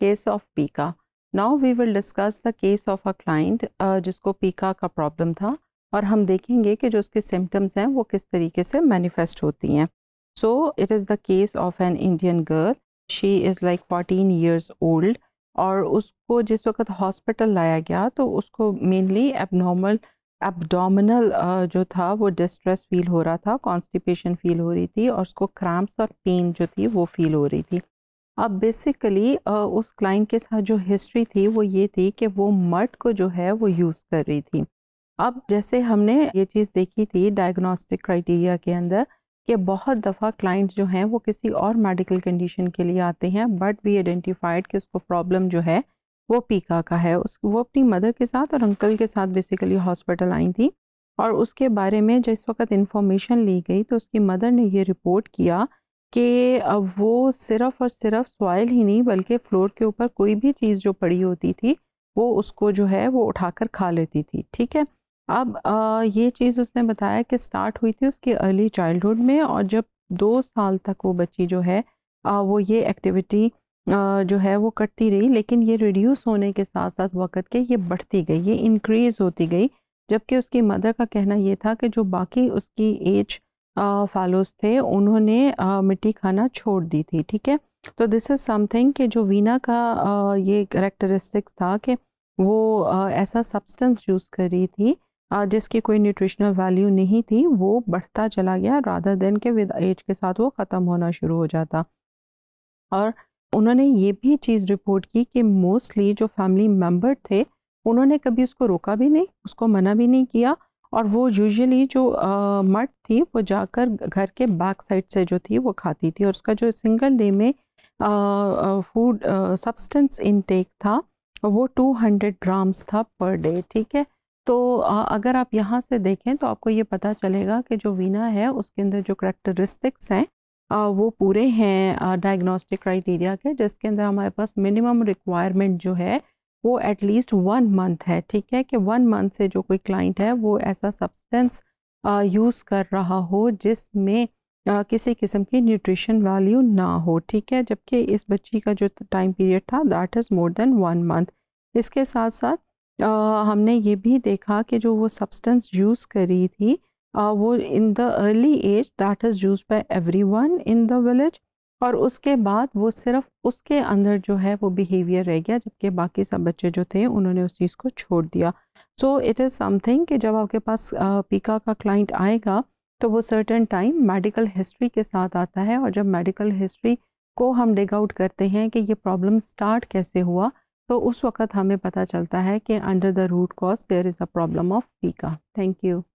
Case of pica now we will discuss the case of a client जिसको pica का problem था और हम देखेंगे कि जो उसके सिम्टम्स हैं वो किस तरीके से manifest होती हैं. So it is the case of an Indian girl she is like 14 years old और उसको जिस वक्त हॉस्पिटल लाया गया तो उसको मेनली एबनॉर्मल एबडोमिनल जो था वो डिस्ट्रेस फील हो रहा था कॉन्स्टिपेशन फील हो रही थी और उसको क्रैम्प्स और पेन जो थी वो फील हो रही थी अब बेसिकली उस क्लाइंट के साथ जो हिस्ट्री थी वो ये थी कि वो मर्ट को जो है वो यूज़ कर रही थी अब जैसे हमने ये चीज़ देखी थी डायग्नोस्टिक क्राइटेरिया के अंदर कि बहुत दफ़ा क्लाइंट जो हैं वो किसी और मेडिकल कंडीशन के लिए आते हैं बट वी आइडेंटिफाइड कि उसको प्रॉब्लम जो है वो पीका का है उस वो अपनी मदर के साथ और अंकल के साथ बेसिकली हॉस्पिटल आई थी और उसके बारे में जिस वक्त इन्फॉर्मेशन ली गई तो उसकी मदर ने ये रिपोर्ट किया कि वो सिर्फ और सिर्फ सॉइल ही नहीं बल्कि फ्लोर के ऊपर कोई भी चीज़ जो पड़ी होती थी वो उसको जो है वो उठाकर खा लेती थी ठीक है अब आ, ये चीज़ उसने बताया कि स्टार्ट हुई थी उसकी अर्ली चाइल्डहुड में और जब दो साल तक वो बच्ची जो है आ, वो ये एक्टिविटी जो है वो कटती रही लेकिन ये रिड्यूस होने के साथ साथ वक़्त के ये बढ़ती गई ये इंक्रीज़ होती गई जबकि उसकी मदर का कहना ये था कि जो बाकी उसकी एज फालोस थे उन्होंने मिट्टी खाना छोड़ दी थी ठीक है तो दिस इज़ समथिंग कि जो वीना का ये करेक्टरिस्टिक्स था कि वो ऐसा सब्सटेंस यूज़ कर रही थी जिसकी कोई न्यूट्रिशनल वैल्यू नहीं थी वो बढ़ता चला गया राधा देन के विद एज के साथ वो ख़त्म होना शुरू हो जाता और उन्होंने ये भी चीज़ रिपोर्ट की कि मोस्टली जो फैमिली मेम्बर थे उन्होंने कभी उसको रोका भी नहीं उसको मना भी नहीं किया और वो यूजुअली जो आ, मट थी वो जाकर घर के बैक साइड से जो थी वो खाती थी और उसका जो सिंगल डे में फूड सब्सटेंस इनटेक था वो 200 ग्राम्स था पर डे ठीक है तो आ, अगर आप यहाँ से देखें तो आपको ये पता चलेगा कि जो वीना है उसके अंदर जो करेक्टरिस्टिक्स हैं वो पूरे हैं डायग्नोस्टिक क्राइटेरिया के जिसके अंदर हमारे पास मिनिमम रिक्वायरमेंट जो है वो एटलीस्ट वन मंथ है ठीक है कि वन मंथ से जो कोई क्लाइंट है वो ऐसा सब्सटेंस यूज़ कर रहा हो जिसमें किसी किस्म की न्यूट्रिशन वैल्यू ना हो ठीक है जबकि इस बच्ची का जो टाइम पीरियड था that is more than one month इसके साथ साथ आ, हमने ये भी देखा कि जो वो सब्सटेंस यूज़ करी थी आ, वो in the early age that is use by everyone in the village और उसके बाद वो सिर्फ उसके अंदर जो है वो बिहेवियर रह गया जबकि बाकी सब बच्चे जो थे उन्होंने उस चीज़ को छोड़ दिया सो इट इज़ समथिंग कि जब आपके पास पीका का क्लाइंट आएगा तो वो सर्टन टाइम मेडिकल हिस्ट्री के साथ आता है और जब मेडिकल हिस्ट्री को हम डिग आउट करते हैं कि ये प्रॉब्लम स्टार्ट कैसे हुआ तो उस वक्त हमें पता चलता है कि under the root cause there is a problem of pica thank you